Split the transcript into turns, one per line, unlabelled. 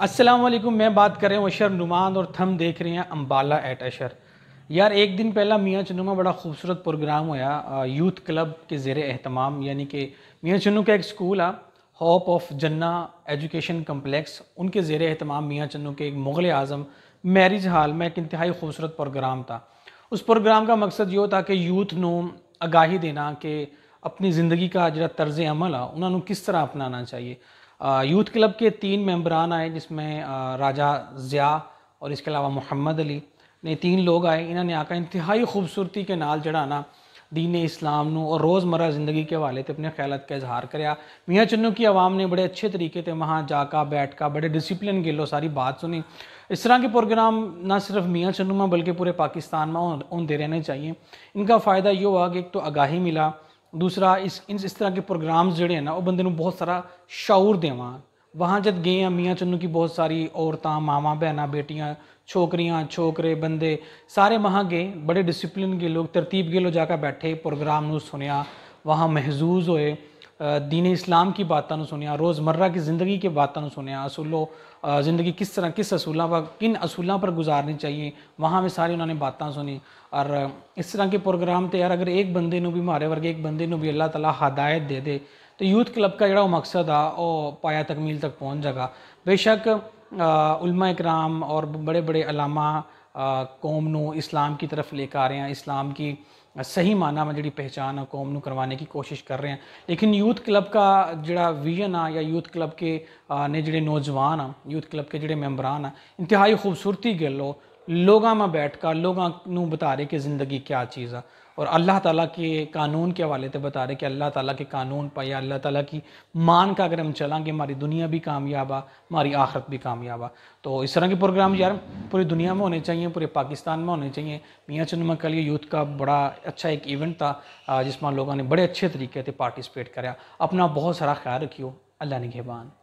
असलम मैं बात कर रहा हूँ अशर नुमान और थम देख रहे हैं अम्बाला एट अशर यार एक दिन पहला मियाँ चन्नू में बड़ा खूबसूरत प्रोग्राम होया यूथ क्लब के जेर अहतमाम यानी कि मियाँ चन्नू का एक स्कूल आ hope of Jannah education complex उनके जेर अहतमाम मियाँ चन्नू के एक मुग़ल आज़म मैरिज हाल में एक इंतहाई खूबसूरत प्रोग्राम था उस प्रोग्राम का मकसद यो था कि यूथ न आगाही देना कि अपनी ज़िंदगी का जरा तर्ज अमल आ उन्होंने किस तरह अपनाना चाहिए यूथ क्लब के तीन मेम्बरान आए जिसमें राजा ज़िया और इसके अलावा मोहम्मद अली ने तीन लोग आए इन्होंने आकर इंतहाई खूबसूरती के नाल चढ़ाना दीन इस्लाम नू और रोज़मर्रा ज़िंदगी के हवाले अपने ख्याल का इजहार कराया मियाँ चन्नू की आवाम ने बड़े अच्छे तरीके से वहाँ जाका बैठ कर बड़े डिसिप्लिन के लो सारी बात सुनी इस तरह के प्रोग्राम ना सिर्फ मियाँ चन्नू में बल्कि पूरे पाकिस्तान में होते रहने चाहिए इनका फ़ायदा ये हुआ कि एक तो आगाही मिला ਦੂਸਰਾ ਇਸ इस तरह के प्रोग्राम्स ਜਿਹੜੇ हैं ना ਬੰਦੇ ਨੂੰ ਬਹੁਤ ਸਾਰਾ ਸ਼ਾਉਰ ਦੇਵਾਂ वहाँ जब गए मियाँ चन्नू की बहुत सारी औरतें मावा बहना बेटियाँ छोकरियाँ छोकरे बंदे सारे वहाँ गए बड़े डिसिप्लिन के लोग तरतीब के लोग जाकर बैठे प्रोग्राम सुनया वहाँ महजूज होए दीन इस्लाम की बातों सुने रोज़मर्रा की जिंदगी के बातों सुनिया असूलो जिंदगी किस तरह किस असूलों पर किन असूलों पर गुजारनी चाहिए वहाँ भी सारी उन्होंने बातें सुनी और इस तरह के प्रोग्राम तो यार अगर एक बंदे भी मारे वर्ग एक बंदे भी अल्लाह तला हदायत दे दे तो यूथ क्लब का जोड़ा मकसद आ पाया तकमील तक पहुँच जाएगा बेशक उलमा इकराम और बड़े बड़े अलामा कौम इस्लाम की तरफ लेकर आ रहे हैं इस्लाम की सही माना में जी पहचान है कौम करवाने की कोशिश कर रहे हैं लेकिन यूथ क्लब का जोड़ा विजन आ या यूथ क्लब के ने जोड़े नौजवान आ यूथ क्लब के जोड़े मैंबरान आ इंतहाई खूबसूरती गलो लोगों में बैठ कर लोगों ਨੂੰ ਬਤਾ ਰਹੇ ਕਿ ਜ਼ਿੰਦਗੀ ਕੀ ਚੀਜ਼ और अल्लाह ताला के कानून के हवाले से बता रहे कि अल्लाह ताला के कानून पर या अल्लाह ताला की मान का अगर हम चलेंगे हमारी दुनिया भी कामयाब आ हमारी आखरत भी कामयाब आ तो इस तरह के प्रोग्राम यार पूरी दुनिया में होने चाहिए पूरे पाकिस्तान में होने चाहिए मियाँ चंदमा कल ये यूथ का बड़ा अच्छा एक इवेंट था जिसमें लोगों ने बड़े अच्छे तरीके से पार्टिसिपेट कराया अपना बहुत सारा ख्याल रखियो अल्लाह निगहबान